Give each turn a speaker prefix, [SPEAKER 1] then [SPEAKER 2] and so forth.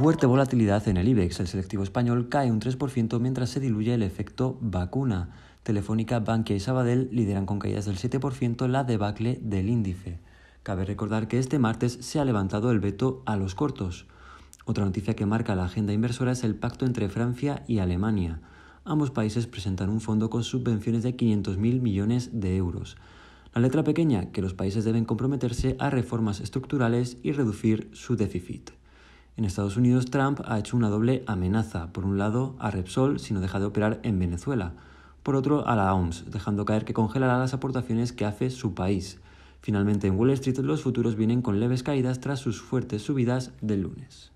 [SPEAKER 1] Fuerte volatilidad en el IBEX. El selectivo español cae un 3% mientras se diluye el efecto vacuna. Telefónica, Bankia y Sabadell lideran con caídas del 7% la debacle del índice. Cabe recordar que este martes se ha levantado el veto a los cortos. Otra noticia que marca la agenda inversora es el pacto entre Francia y Alemania. Ambos países presentan un fondo con subvenciones de 500.000 millones de euros. La letra pequeña, que los países deben comprometerse a reformas estructurales y reducir su déficit. En Estados Unidos, Trump ha hecho una doble amenaza. Por un lado, a Repsol si no deja de operar en Venezuela. Por otro, a la OMS, dejando caer que congelará las aportaciones que hace su país. Finalmente, en Wall Street los futuros vienen con leves caídas tras sus fuertes subidas del lunes.